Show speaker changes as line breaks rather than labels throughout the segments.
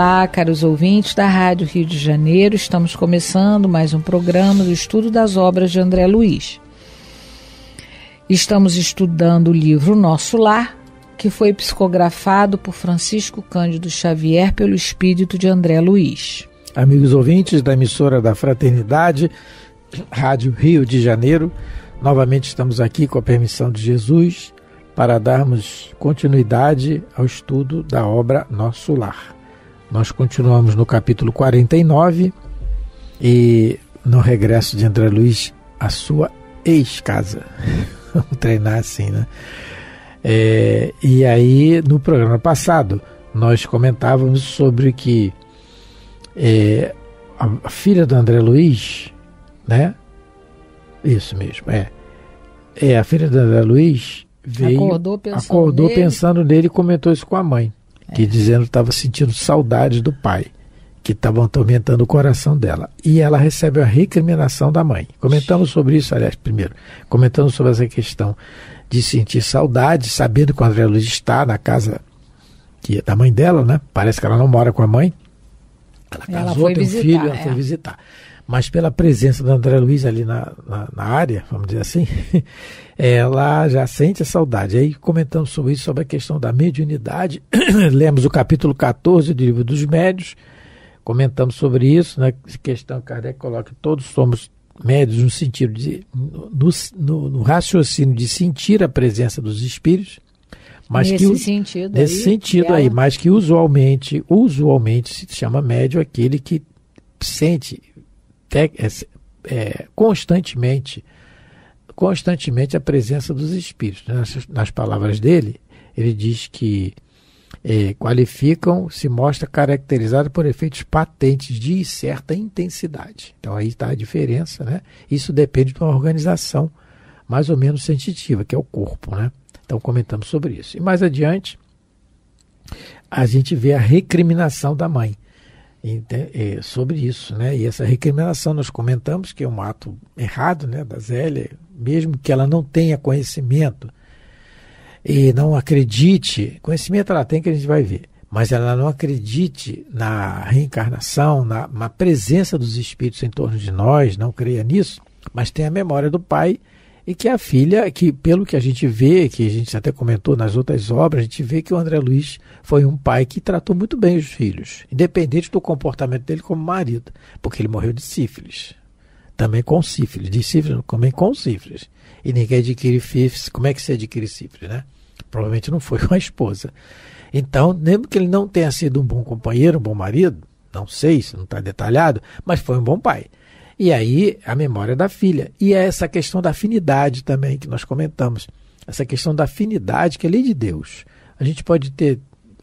Olá, caros ouvintes da Rádio Rio de Janeiro, estamos começando mais um programa do estudo das obras de André Luiz. Estamos estudando o livro Nosso Lar, que foi psicografado por Francisco Cândido Xavier pelo espírito de André Luiz.
Amigos ouvintes da emissora da Fraternidade, Rádio Rio de Janeiro, novamente estamos aqui com a permissão de Jesus para darmos continuidade ao estudo da obra Nosso Lar. Nós continuamos no capítulo 49 e no regresso de André Luiz à sua ex-casa. Vamos treinar assim, né? É, e aí, no programa passado, nós comentávamos sobre que é, a filha do André Luiz, né? Isso mesmo, é. É, a filha do André Luiz veio. Acordou pensando, acordou pensando nele e comentou isso com a mãe que é. dizendo que estava sentindo saudades do pai, que estavam atormentando o coração dela. E ela recebe a recriminação da mãe. Comentamos sobre isso, aliás, primeiro, comentamos sobre essa questão de sentir saudade, sabendo que o André Luiz está na casa que é da mãe dela, né? Parece que ela não mora com a mãe. Ela casou, ela tem um filho, ela foi é. visitar mas pela presença do André Luiz ali na, na, na área, vamos dizer assim, ela já sente a saudade. Aí comentamos sobre isso, sobre a questão da mediunidade, lemos o capítulo 14 do livro dos médios, comentamos sobre isso, na né? questão Kardec coloca todos somos médios no sentido de no, no, no, raciocínio de sentir a presença dos espíritos, mas nesse que sentido nesse aí, sentido aí, mas que usualmente usualmente se chama médio aquele que sente é, é, constantemente constantemente a presença dos espíritos. Nas, nas palavras dele, ele diz que é, qualificam, se mostra caracterizado por efeitos patentes de certa intensidade. Então aí está a diferença, né? Isso depende de uma organização mais ou menos sensitiva, que é o corpo, né? Então comentamos sobre isso. E mais adiante, a gente vê a recriminação da mãe. Então, é, sobre isso, né? E essa recriminação nós comentamos que é um ato errado, né, da Zélia, mesmo que ela não tenha conhecimento e não acredite, conhecimento ela tem que a gente vai ver, mas ela não acredite na reencarnação, na, na presença dos espíritos em torno de nós, não creia nisso, mas tem a memória do pai e que a filha, que pelo que a gente vê, que a gente até comentou nas outras obras, a gente vê que o André Luiz foi um pai que tratou muito bem os filhos, independente do comportamento dele como marido, porque ele morreu de sífilis. Também com sífilis, de sífilis, também com sífilis. E ninguém adquire sífilis, como é que se adquire sífilis, né? Provavelmente não foi com a esposa. Então, mesmo que ele não tenha sido um bom companheiro, um bom marido, não sei, isso não está detalhado, mas foi um bom pai. E aí a memória da filha. E é essa questão da afinidade também que nós comentamos. Essa questão da afinidade que é lei de Deus. A gente pode ter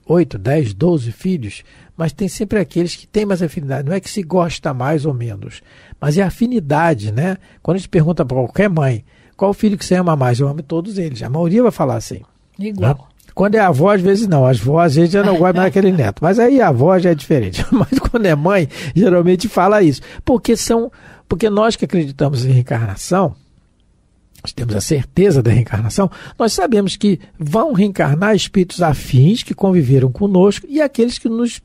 oito dez doze filhos, mas tem sempre aqueles que têm mais afinidade. Não é que se gosta mais ou menos, mas é afinidade, né? Quando a gente pergunta para qualquer mãe, qual filho que você ama mais? Eu amo todos eles. A maioria vai falar assim. Igual. Né? Quando é avó, às vezes não. As vós, às vezes, já não gosta mais daquele neto. Mas aí a avó já é diferente. Mas quando é mãe, geralmente fala isso. Porque são. Porque nós que acreditamos em reencarnação, nós temos a certeza da reencarnação, nós sabemos que vão reencarnar espíritos afins que conviveram conosco e aqueles que nos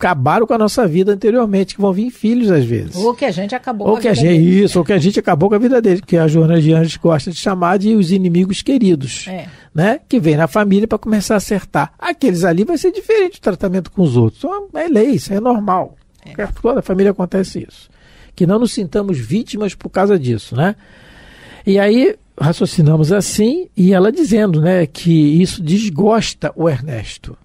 acabaram com a nossa vida anteriormente, que vão vir filhos às vezes.
Ou que a gente acabou ou com a que a gente, deles.
Isso, né? ou que a gente acabou com a vida deles, que a Joana de Anjos gosta de chamar de os inimigos queridos, é. né? Que vem na família para começar a acertar. Aqueles ali vai ser diferente o tratamento com os outros. É, é lei, isso é normal. É. Toda a família acontece isso. Que não nos sintamos vítimas por causa disso, né? E aí raciocinamos assim, e ela dizendo, né, que isso desgosta o Ernesto.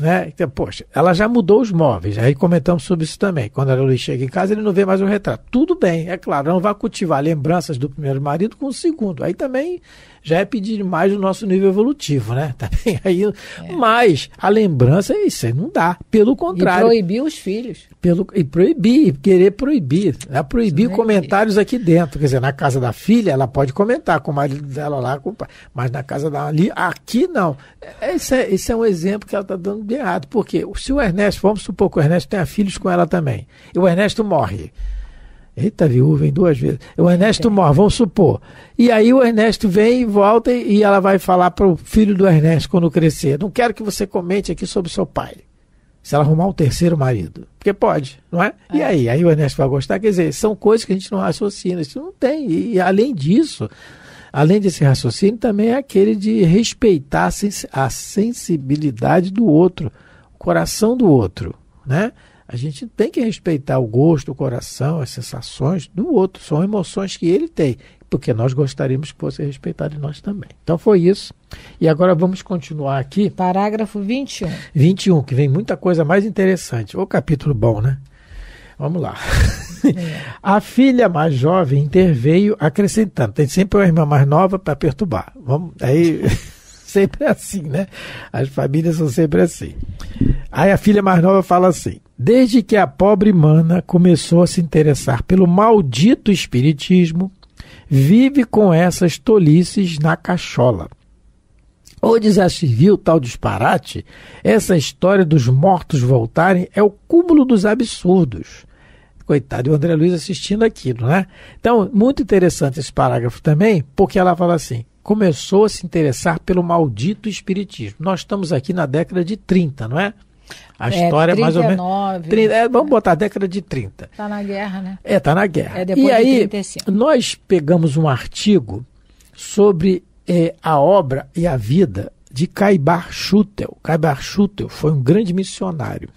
Né? Então, poxa, ela já mudou os móveis. Aí comentamos sobre isso também. Quando a chega em casa, ele não vê mais o retrato. Tudo bem, é claro, não vai cultivar lembranças do primeiro marido com o segundo. Aí também já é pedir mais do nosso nível evolutivo, né? Tá bem aí. É. Mas a lembrança é isso, não dá. Pelo contrário. E
proibir os filhos.
Pelo, e proibir, querer proibir. Né? Proibir isso é comentários é aqui dentro. Quer dizer, na casa da filha, ela pode comentar com o marido dela lá, com o pai. Mas na casa da ali, aqui não. É, esse é, esse é um exemplo que ela está dando de errado. Porque se o Ernesto, vamos supor que o Ernesto tenha filhos com ela também. E o Ernesto morre. Eita, viúva, em duas vezes. O Ernesto é. morre, vamos supor. E aí o Ernesto vem, e volta e ela vai falar para o filho do Ernesto quando crescer. Não quero que você comente aqui sobre seu pai. Se ela arrumar um terceiro marido. Porque pode, não é? é? E aí? Aí o Ernesto vai gostar. Quer dizer, são coisas que a gente não raciocina. Isso não tem. E além disso, além desse raciocínio, também é aquele de respeitar a sensibilidade do outro, o coração do outro, né? A gente tem que respeitar o gosto, o coração, as sensações do outro. São emoções que ele tem, porque nós gostaríamos que fosse respeitado em nós também. Então foi isso. E agora vamos continuar aqui. Parágrafo 21. 21, que vem muita coisa mais interessante. O capítulo bom, né? Vamos lá. É. A filha mais jovem interveio acrescentando. Tem sempre uma irmã mais nova para perturbar. Vamos, aí sempre é assim, né? As famílias são sempre assim. Aí a filha mais nova fala assim: Desde que a pobre mana começou a se interessar pelo maldito espiritismo, vive com essas tolices na cachola. Onde já se viu tal disparate? Essa história dos mortos voltarem é o cúmulo dos absurdos. Coitado, o André Luiz assistindo aquilo, né? Então, muito interessante esse parágrafo também, porque ela fala assim: começou a se interessar pelo maldito espiritismo. Nós estamos aqui na década de 30, não é? A é, história 39, é mais ou menos. 30, é, vamos botar a década de 30.
Está na guerra, né?
É, está na guerra. É depois e de aí, 35. nós pegamos um artigo sobre é, a obra e a vida de Caibar Schutel. Caibar Schutel foi um grande missionário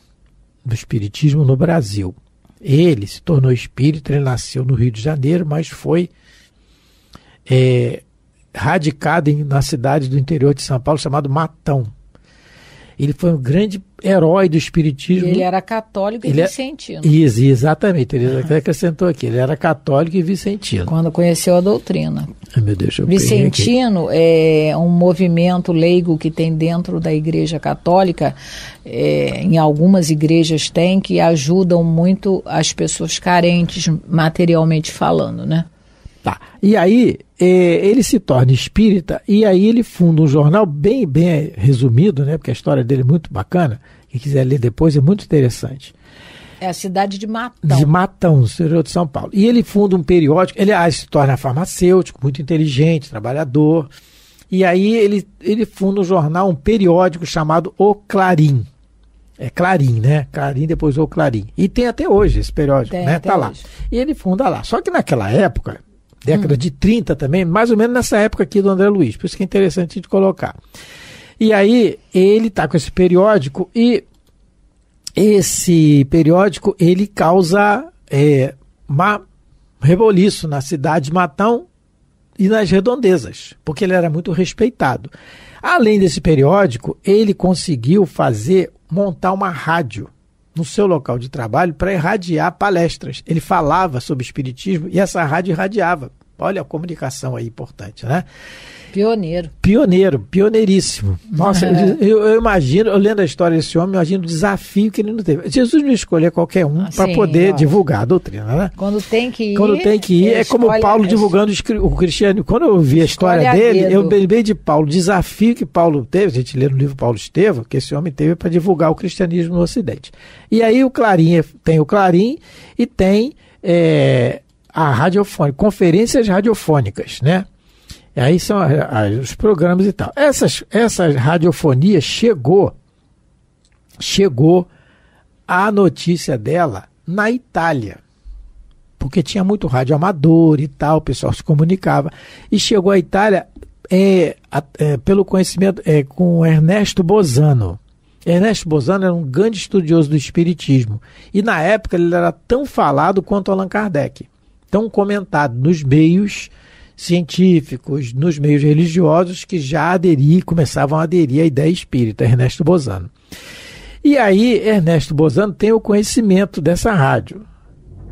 do Espiritismo no Brasil. Ele se tornou espírita, ele nasceu no Rio de Janeiro, mas foi é, radicado em, na cidade do interior de São Paulo chamado Matão. Ele foi um grande herói do espiritismo. E ele era
católico ele e é- vicentino. É...
Isso, exatamente. Ele uhum. acrescentou aqui. Ele era católico e vicentino. Quando conheceu a doutrina. Ai, ah, meu Deus, eu Vicentino
é um movimento leigo que tem dentro da Igreja Católica. É, em algumas igrejas tem que ajudam muito as pessoas carentes materialmente falando, né?
Tá. E aí é, ele se torna espírita e aí ele funda um jornal bem bem resumido, né? Porque a história dele é muito bacana. Quem quiser ler depois é muito interessante.
É a cidade de Matão.
De Matão, no interior de São Paulo. E ele funda um periódico. Ele ah, se torna farmacêutico, muito inteligente, trabalhador. E aí ele, ele funda um jornal, um periódico chamado O Clarim. É Clarim, né? Clarim, depois o Clarim. E tem até hoje esse periódico, tem, né? Tá hoje. lá. E ele funda lá. Só que naquela época, década hum. de 30 também, mais ou menos nessa época aqui do André Luiz, por isso que é interessante de colocar. E aí ele está com esse periódico e esse periódico ele causa é, reboliço na cidade de Matão e nas redondezas, porque ele era muito respeitado. Além desse periódico, ele conseguiu fazer montar uma rádio no seu local de trabalho para irradiar palestras. Ele falava sobre espiritismo e essa rádio irradiava. Olha a comunicação aí importante, né? Pioneiro. Pioneiro, pioneiríssimo. Nossa, é. eu, eu, imagino, eu lendo a história desse homem, eu imagino o desafio que ele não teve. Jesus não escolheu qualquer um ah, para poder ó. divulgar a doutrina, né?
Quando tem que ir. Quando tem que ir, é como Paulo divulgando
o cristianismo. Quando eu vi a história dele, eu lembrei de Paulo, o desafio que Paulo teve, a gente lê no livro Paulo Estevam, que esse homem teve para divulgar o cristianismo no Ocidente. E aí o Clarim, é, tem o Clarim e tem. É, a radiofônica, conferências radiofônicas, né? E aí são a, a, os programas e tal. Essas, essa radiofonia chegou, chegou a notícia dela na Itália. Porque tinha muito rádio amador e tal, o pessoal se comunicava. E chegou à Itália é, é, pelo conhecimento é, com Ernesto Bozano. Ernesto Bozano era um grande estudioso do Espiritismo. E na época ele era tão falado quanto Allan Kardec tão comentado nos meios científicos, nos meios religiosos que já aderi, começavam a aderir à ideia espírita, Ernesto Bozano. E aí, Ernesto Bozano tem o conhecimento dessa rádio,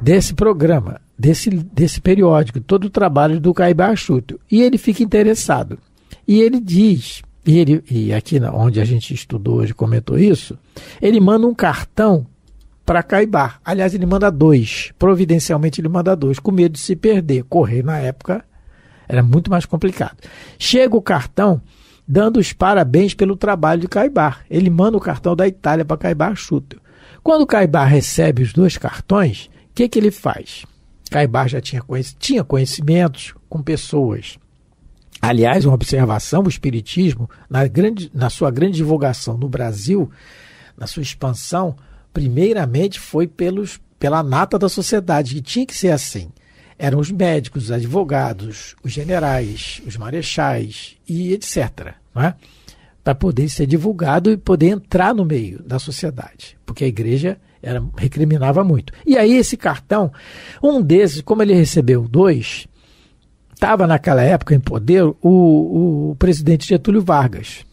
desse programa, desse, desse periódico, todo o trabalho do Caibá Chuto. E ele fica interessado. E ele diz, e, ele, e aqui onde a gente estudou hoje comentou isso, ele manda um cartão para Caibar. Aliás, ele manda dois. Providencialmente, ele manda dois, com medo de se perder. Correr na época era muito mais complicado. Chega o cartão dando os parabéns pelo trabalho de Caibar. Ele manda o cartão da Itália para Caibar Schutel. Quando Caibar recebe os dois cartões, o que, que ele faz? Caibar já tinha, conhec tinha conhecimentos com pessoas. Aliás, uma observação: o Espiritismo, na, grande, na sua grande divulgação no Brasil, na sua expansão, primeiramente foi pelos, pela nata da sociedade, que tinha que ser assim. Eram os médicos, os advogados, os generais, os marechais e etc. Né? Para poder ser divulgado e poder entrar no meio da sociedade. Porque a igreja era, recriminava muito. E aí esse cartão, um desses, como ele recebeu dois, estava naquela época em poder o, o presidente Getúlio Vargas.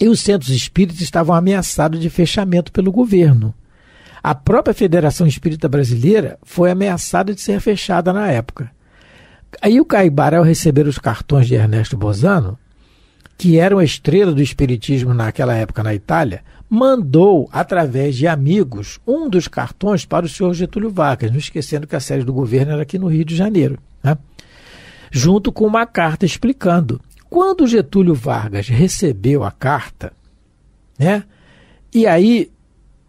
E os centros espíritas estavam ameaçados de fechamento pelo governo. A própria Federação Espírita Brasileira foi ameaçada de ser fechada na época. Aí o Caibara, ao receber os cartões de Ernesto Bozano, que era uma estrela do espiritismo naquela época na Itália, mandou, através de amigos, um dos cartões para o senhor Getúlio Vargas, não esquecendo que a sede do governo era aqui no Rio de Janeiro, né? junto com uma carta explicando. Quando Getúlio Vargas recebeu a carta, né? e aí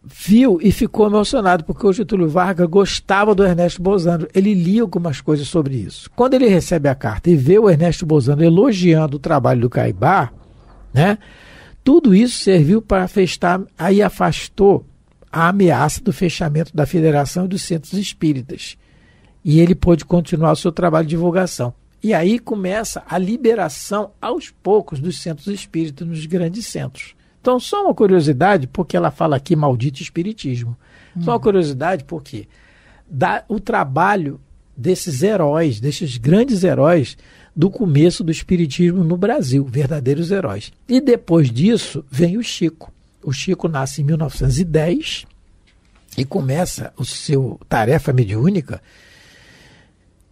viu e ficou emocionado, porque o Getúlio Vargas gostava do Ernesto Bozano. Ele lia algumas coisas sobre isso. Quando ele recebe a carta e vê o Ernesto Bozano elogiando o trabalho do Caibá, né? Tudo isso serviu para afastar, aí afastou a ameaça do fechamento da federação e dos centros espíritas. E ele pôde continuar o seu trabalho de divulgação. E aí começa a liberação aos poucos dos centros espíritas nos grandes centros. Então, só uma curiosidade, porque ela fala aqui maldito espiritismo. Uhum. Só uma hum. curiosidade, porque dá, o trabalho desses heróis, desses grandes heróis do começo do espiritismo no Brasil, verdadeiros heróis. E depois disso vem o Chico. O Chico nasce em 1910 e começa o seu tarefa mediúnica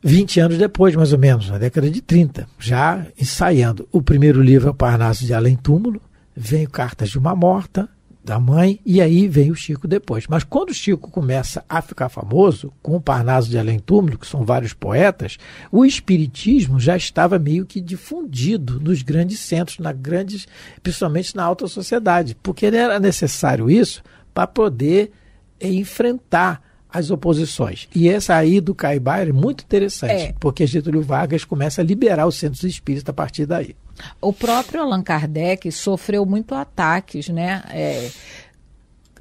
20 anos depois, mais ou menos, na década de 30, já ensaiando. O primeiro livro é o Parnaso de Além Túmulo, vem cartas de uma morta, da mãe, e aí vem o Chico depois. Mas quando o Chico começa a ficar famoso, com o Parnaso de Além Túmulo, que são vários poetas, o espiritismo já estava meio que difundido nos grandes centros, na grandes, principalmente na alta sociedade, porque era necessário isso para poder enfrentar as oposições. E essa aí do Caibar é muito interessante, é. porque Getúlio Vargas começa a liberar os centros espíritas a partir daí.
O próprio Allan Kardec sofreu muito ataques, né? É,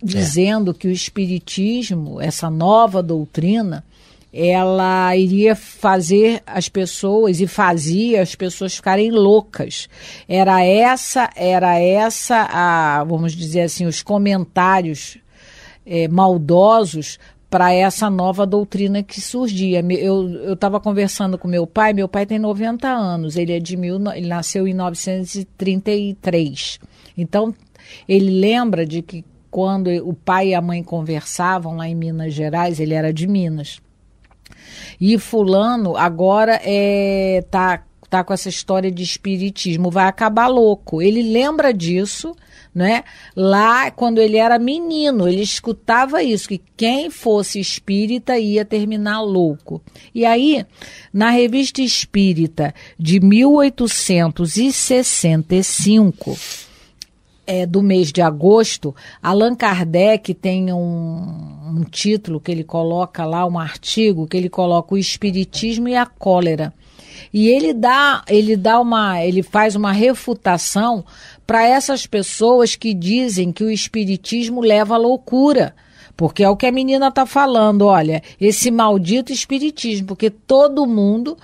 dizendo é. que o espiritismo, essa nova doutrina, ela iria fazer as pessoas e fazia as pessoas ficarem loucas. Era essa, era essa a, vamos dizer assim, os comentários é, maldosos para essa nova doutrina que surgia. Eu estava conversando com meu pai, meu pai tem 90 anos, ele é de mil, ele nasceu em 1933. Então, ele lembra de que quando o pai e a mãe conversavam lá em Minas Gerais, ele era de Minas. E fulano agora é tá tá com essa história de espiritismo, vai acabar louco. Ele lembra disso, né? Lá quando ele era menino, ele escutava isso que quem fosse espírita ia terminar louco. E aí, na Revista Espírita de 1865, é, do mês de agosto, Allan Kardec tem um, um título que ele coloca lá, um artigo que ele coloca o espiritismo e a cólera. E ele dá, ele dá uma, ele faz uma refutação para essas pessoas que dizem que o espiritismo leva à loucura. Porque é o que a menina está falando, olha, esse maldito espiritismo, porque todo mundo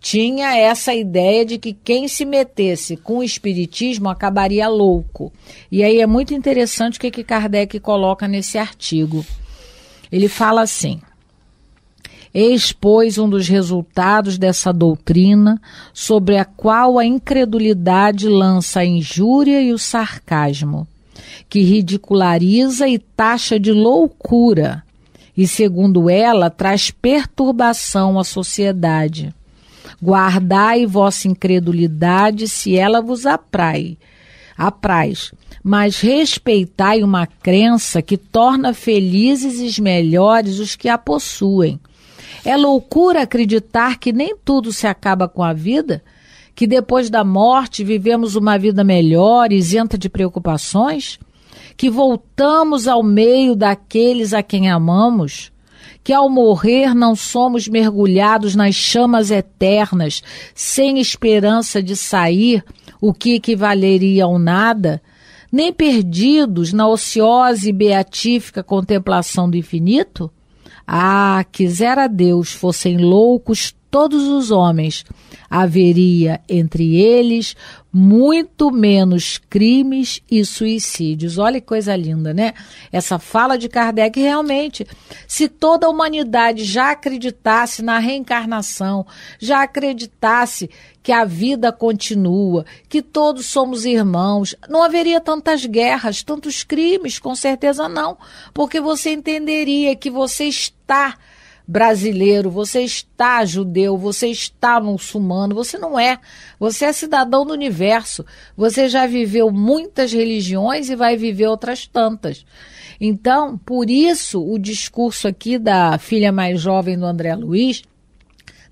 tinha essa ideia de que quem se metesse com o espiritismo acabaria louco. E aí é muito interessante o que, que Kardec coloca nesse artigo. Ele fala assim: expôs um dos resultados dessa doutrina, sobre a qual a incredulidade lança a injúria e o sarcasmo, que ridiculariza e taxa de loucura, e, segundo ela, traz perturbação à sociedade. Guardai vossa incredulidade se ela vos aprai, apraz, mas respeitai uma crença que torna felizes e melhores os que a possuem é loucura acreditar que nem tudo se acaba com a vida, que depois da morte vivemos uma vida melhor, isenta de preocupações, que voltamos ao meio daqueles a quem amamos que ao morrer não somos mergulhados nas chamas eternas, sem esperança de sair, o que equivaleria ao nada, nem perdidos na ociosa e beatífica contemplação do infinito? Ah, quisera Deus fossem loucos todos os homens. Haveria entre eles muito menos crimes e suicídios. Olha que coisa linda, né? Essa fala de Kardec realmente, se toda a humanidade já acreditasse na reencarnação, já acreditasse que a vida continua, que todos somos irmãos, não haveria tantas guerras, tantos crimes, com certeza não, porque você entenderia que você está brasileiro, você está judeu, você está muçulmano, você não é. Você é cidadão do universo. Você já viveu muitas religiões e vai viver outras tantas. Então, por isso, o discurso aqui da filha mais jovem do André Luiz,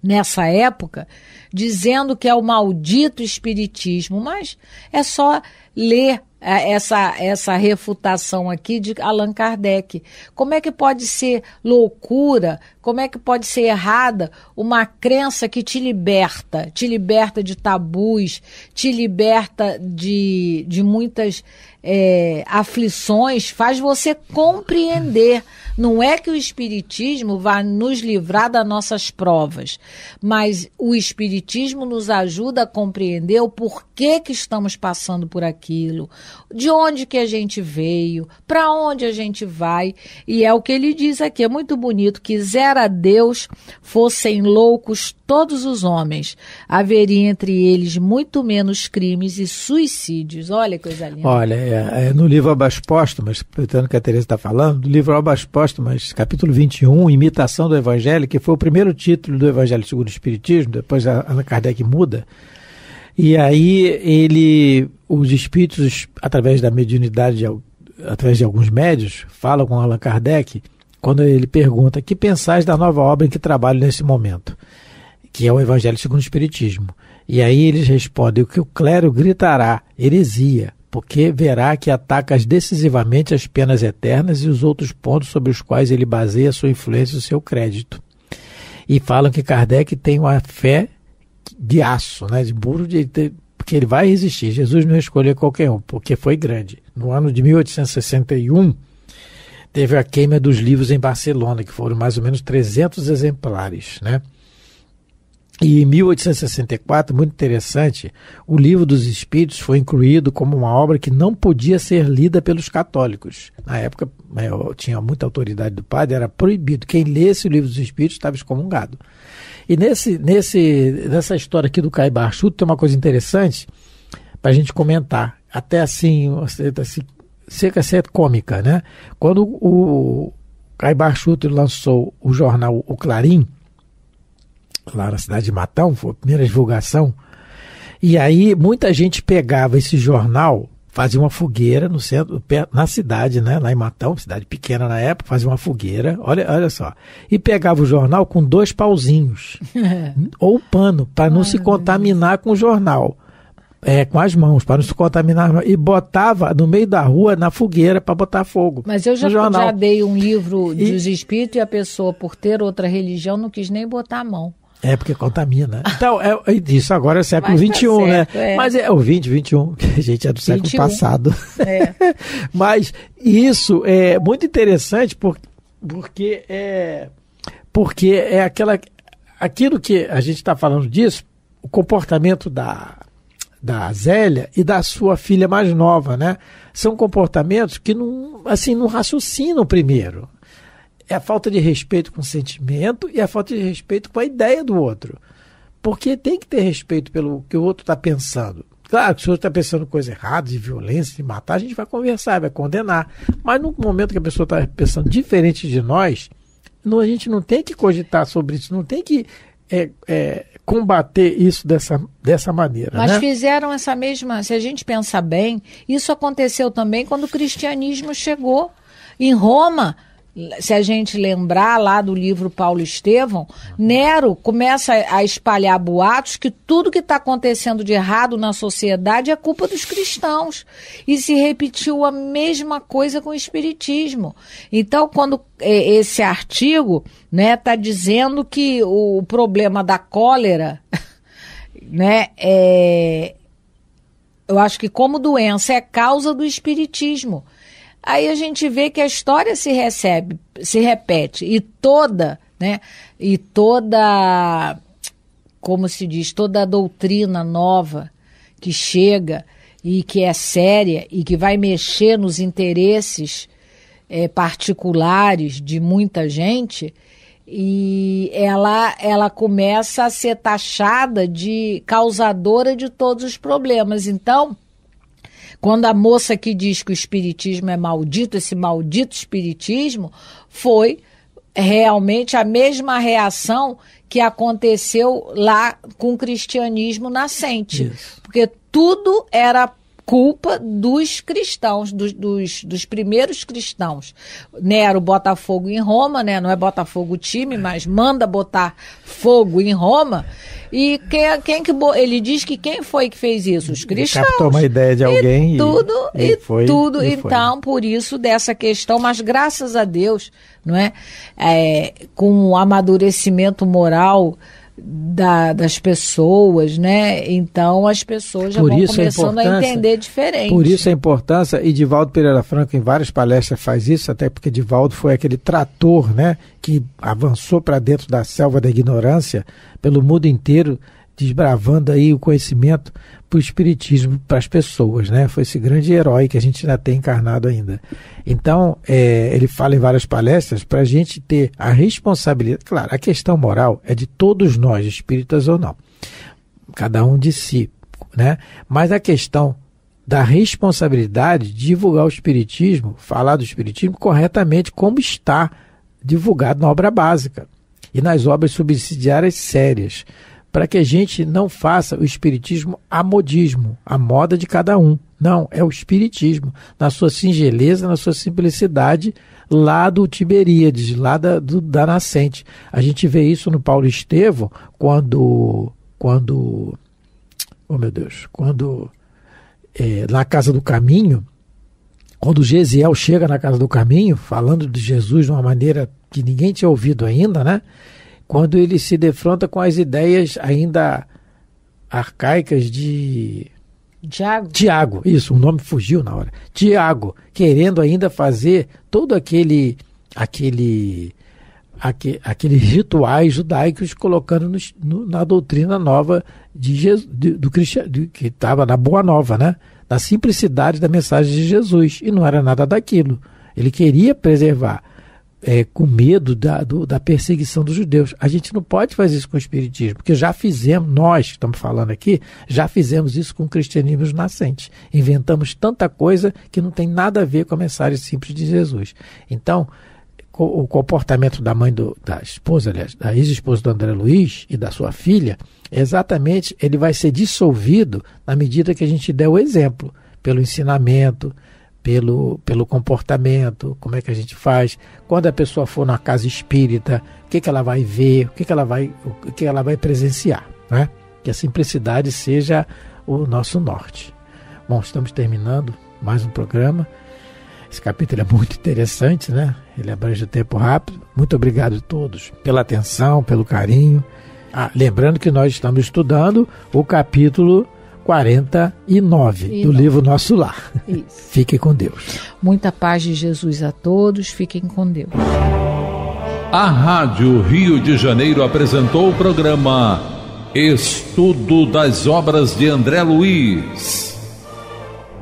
nessa época, dizendo que é o maldito espiritismo, mas é só ler é, essa, essa refutação aqui de Allan Kardec. Como é que pode ser loucura como é que pode ser errada uma crença que te liberta, te liberta de tabus, te liberta de, de muitas é, aflições, faz você compreender. Não é que o Espiritismo vá nos livrar das nossas provas, mas o Espiritismo nos ajuda a compreender o porquê que estamos passando por aquilo, de onde que a gente veio, para onde a gente vai. E é o que ele diz aqui, é muito bonito, que zero dera a Deus fossem loucos todos os homens. Haveria entre eles muito menos crimes e suicídios. Olha que coisa linda. Olha,
é, é, no livro Abas Póstumas, aproveitando que a Tereza está falando, no livro Abas Póstumas, capítulo 21, Imitação do Evangelho, que foi o primeiro título do Evangelho segundo o Espiritismo, depois a Allan Kardec muda. E aí ele, os espíritos, através da mediunidade, através de alguns médios, falam com Allan Kardec quando ele pergunta: Que pensais da nova obra em que trabalho nesse momento? Que é o Evangelho segundo o Espiritismo. E aí eles respondem: O que o clero gritará? Heresia, porque verá que atacas decisivamente as penas eternas e os outros pontos sobre os quais ele baseia sua influência e o seu crédito. E falam que Kardec tem uma fé de aço, né, de burro, de, de, porque ele vai resistir. Jesus não escolheu qualquer um, porque foi grande. No ano de 1861 teve a queima dos livros em Barcelona, que foram mais ou menos 300 exemplares, né? E em 1864, muito interessante, o Livro dos Espíritos foi incluído como uma obra que não podia ser lida pelos católicos. Na época, né, tinha muita autoridade do padre, era proibido. Quem lesse o Livro dos Espíritos estava excomungado. E nesse, nesse, nessa história aqui do Caibar Chuto tem uma coisa interessante para a gente comentar. Até assim, você está se cerca certo ser cômica, né? Quando o Caibar Schutter lançou o jornal O Clarim, lá na cidade de Matão, foi a primeira divulgação, e aí muita gente pegava esse jornal, fazia uma fogueira no centro, na cidade, né? Lá em Matão, cidade pequena na época, fazia uma fogueira, olha, olha só. E pegava o jornal com dois pauzinhos. ou pano, para não se contaminar com o jornal. É, com as mãos, para não se contaminar. E botava no meio da rua, na fogueira, para botar fogo.
Mas eu já, já dei um livro e... dos espíritos e a pessoa, por ter outra religião, não quis nem botar a mão.
É, porque contamina. Então, é, é isso agora é século XXI, tá né? É. Mas é o 20, 21, que a gente é do 21. século passado. É. Mas isso é muito interessante porque, porque, é, porque é aquela, aquilo que a gente está falando disso, o comportamento da da Zélia e da sua filha mais nova, né? São comportamentos que não, assim, não raciocinam primeiro. É a falta de respeito com o sentimento e a falta de respeito com a ideia do outro. Porque tem que ter respeito pelo que o outro está pensando. Claro que se o outro está pensando coisa errada, de violência, de matar, a gente vai conversar, vai condenar. Mas no momento que a pessoa está pensando diferente de nós, não, a gente não tem que cogitar sobre isso, não tem que é, é, combater isso dessa, dessa maneira. Mas né?
fizeram essa mesma, se a gente pensar bem, isso aconteceu também quando o cristianismo chegou em Roma se a gente lembrar lá do livro Paulo Estevão, Nero começa a espalhar boatos que tudo que está acontecendo de errado na sociedade é culpa dos cristãos. E se repetiu a mesma coisa com o Espiritismo. Então, quando é, esse artigo está né, tá dizendo que o problema da cólera né, é, eu acho que como doença é causa do espiritismo. Aí a gente vê que a história se recebe, se repete e toda, né? E toda, como se diz, toda a doutrina nova que chega e que é séria e que vai mexer nos interesses é, particulares de muita gente e ela ela começa a ser taxada de causadora de todos os problemas. Então quando a moça que diz que o espiritismo é maldito, esse maldito espiritismo, foi realmente a mesma reação que aconteceu lá com o cristianismo nascente. Isso. Porque tudo era culpa dos cristãos, dos, dos, dos, primeiros cristãos. Nero o fogo em Roma, né? Não é Botafogo o time, mas manda botar fogo em Roma. E quem, é, quem que ele diz que quem foi que fez isso? Os
cristãos. Captou uma ideia de alguém e, tudo e, e foi, tudo. E então,
foi. por isso dessa questão, mas graças a Deus, não é? é com o amadurecimento moral da, das pessoas, né? Então as pessoas já por vão começando a, a, entender diferente. Por
isso a importância, e Divaldo Pereira Franco em várias palestras faz isso, até porque Divaldo foi aquele trator, né? Que avançou para dentro da selva da ignorância pelo mundo inteiro desbravando aí o conhecimento para o espiritismo, para as pessoas, né? Foi esse grande herói que a gente ainda tem encarnado ainda. Então, é, ele fala em várias palestras para a gente ter a responsabilidade. Claro, a questão moral é de todos nós, espíritas ou não, cada um de si, né? Mas a questão da responsabilidade de divulgar o espiritismo, falar do espiritismo corretamente, como está divulgado na obra básica e nas obras subsidiárias sérias para que a gente não faça o espiritismo a modismo, a moda de cada um. Não, é o espiritismo, na sua singeleza, na sua simplicidade, lá do Tiberíades, lá da, do, da nascente. A gente vê isso no Paulo Estevão, quando. quando oh meu Deus, quando. É, na Casa do Caminho, quando Gesiel chega na Casa do Caminho, falando de Jesus de uma maneira que ninguém tinha ouvido ainda, né? quando ele se defronta com as ideias ainda arcaicas de. Tiago. Tiago, isso, o nome fugiu na hora. Tiago, querendo ainda fazer todo aquele. aquele aquele, aqueles rituais judaicos colocando no, na doutrina nova de Jesus, de, do cristianismo, que estava na Boa Nova, né? na simplicidade da mensagem de Jesus. E não era nada daquilo. Ele queria preservar é, com medo da, do, da perseguição dos judeus. A gente não pode fazer isso com o Espiritismo, porque já fizemos, nós que estamos falando aqui, já fizemos isso com o cristianismo nascente. Inventamos tanta coisa que não tem nada a ver com a mensagem simples de Jesus. Então, o comportamento da mãe do, da esposa, aliás, da ex-esposa do André Luiz e da sua filha, exatamente ele vai ser dissolvido na medida que a gente der o exemplo, pelo ensinamento, pelo, pelo comportamento, como é que a gente faz. Quando a pessoa for na casa espírita, o que, que ela vai ver, o que, que, ela, vai, o que ela vai presenciar. Né? Que a simplicidade seja o nosso norte. Bom, estamos terminando mais um programa. Esse capítulo é muito interessante, né? Ele abrange o tempo rápido. Muito obrigado a todos pela atenção, pelo carinho. Ah, lembrando que nós estamos estudando o capítulo 49 e do livro Nosso Lar. Fiquem com Deus.
Muita paz de Jesus a todos, fiquem com Deus.
A Rádio Rio de Janeiro apresentou o programa Estudo das Obras de André Luiz.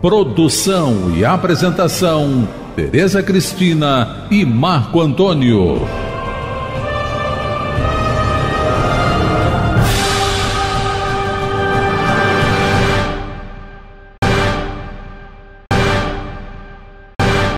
Produção e apresentação: Tereza Cristina e Marco Antônio.